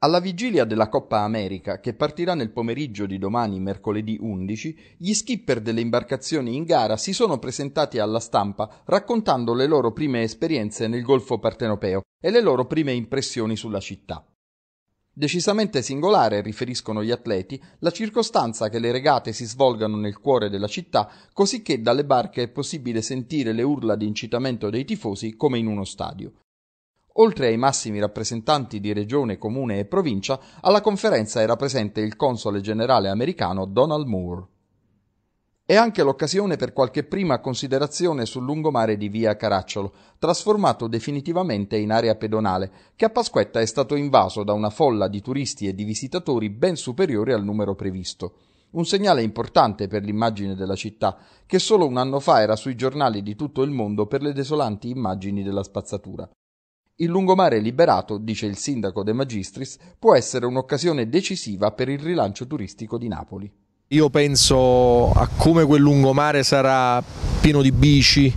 Alla vigilia della Coppa America, che partirà nel pomeriggio di domani mercoledì 11, gli skipper delle imbarcazioni in gara si sono presentati alla stampa raccontando le loro prime esperienze nel Golfo Partenopeo e le loro prime impressioni sulla città. Decisamente singolare, riferiscono gli atleti, la circostanza che le regate si svolgano nel cuore della città, cosicché dalle barche è possibile sentire le urla di incitamento dei tifosi come in uno stadio. Oltre ai massimi rappresentanti di regione, comune e provincia, alla conferenza era presente il console generale americano Donald Moore. È anche l'occasione per qualche prima considerazione sul lungomare di via Caracciolo, trasformato definitivamente in area pedonale, che a Pasquetta è stato invaso da una folla di turisti e di visitatori ben superiore al numero previsto. Un segnale importante per l'immagine della città, che solo un anno fa era sui giornali di tutto il mondo per le desolanti immagini della spazzatura. Il lungomare liberato, dice il sindaco De Magistris, può essere un'occasione decisiva per il rilancio turistico di Napoli. Io penso a come quel lungomare sarà pieno di bici,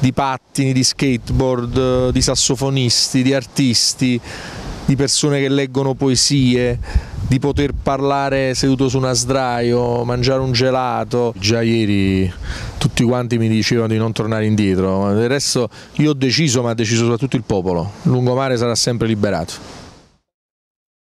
di pattini, di skateboard, di sassofonisti, di artisti, di persone che leggono poesie, di poter parlare seduto su una sdraio, mangiare un gelato. Già ieri tutti quanti mi dicevano di non tornare indietro, del resto io ho deciso ma ha deciso soprattutto il popolo, Lungomare sarà sempre liberato.